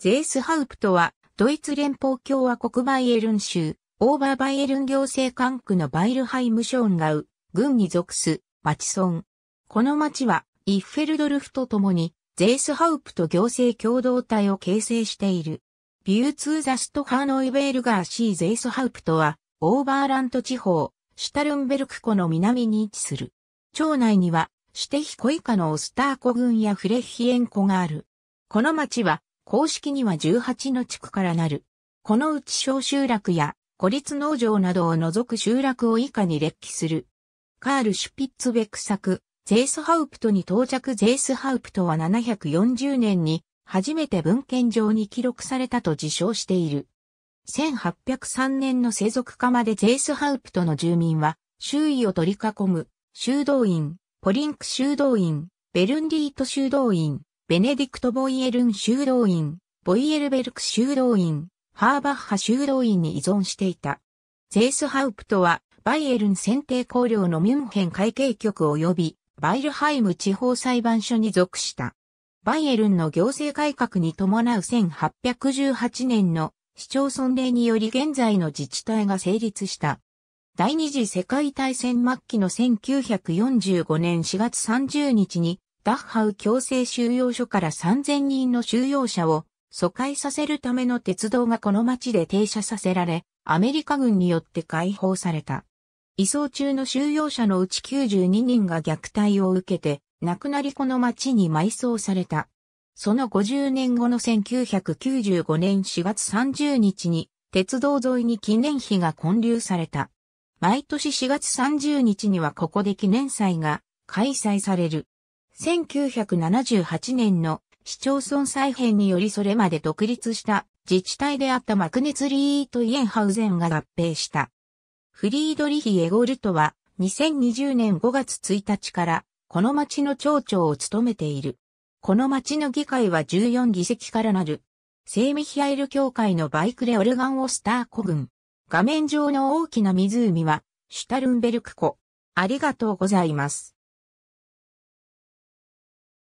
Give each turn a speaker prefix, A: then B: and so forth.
A: ゼースハウプトは、ドイツ連邦共和国バイエルン州、オーバーバイエルン行政管区のバイルハイムショーンガウ、軍に属す、町村。この町は、イッフェルドルフと共に、ゼースハウプト行政共同体を形成している。ビューツーザストハーノイベールガーシーゼースハウプトは、オーバーラント地方、シュタルンベルク湖の南に位置する。町内には、シュテヒコイカのオスター湖郡やフレッヒエン湖がある。この町は、公式には18の地区からなる。このうち小集落や孤立農場などを除く集落を以下に列記する。カール・シュピッツベック作、ゼースハウプトに到着ゼースハウプトは740年に初めて文献上に記録されたと自称している。1803年の世俗化までゼースハウプトの住民は周囲を取り囲む修道院、ポリンク修道院、ベルンリート修道院、ベネディクト・ボイエルン修道院、ボイエルベルク修道院、ハーバッハ修道院に依存していた。ゼースハウプトは、バイエルン選定公領のミュンヘン会計局及び、バイルハイム地方裁判所に属した。バイエルンの行政改革に伴う1818年の市町村令により現在の自治体が成立した。第二次世界大戦末期の1945年4月30日にダッハウ強制収容所から3000人の収容者を疎開させるための鉄道がこの町で停車させられ、アメリカ軍によって解放された。移送中の収容者のうち92人が虐待を受けて、亡くなりこの町に埋葬された。その50年後の1995年4月30日に、鉄道沿いに記念碑が建立された。毎年4月30日にはここで記念祭が開催される。1978年の市町村再編によりそれまで独立した自治体であったマクネツリーとイエンハウゼンが合併した。フリードリヒ・エゴルトは2020年5月1日からこの町の町長を務めている。この町の議会は14議席からなる。セーミヒアイル教会のバイクレオルガンオスター湖群。画面上の大きな湖はシュタルンベルク湖。ありがとうございます。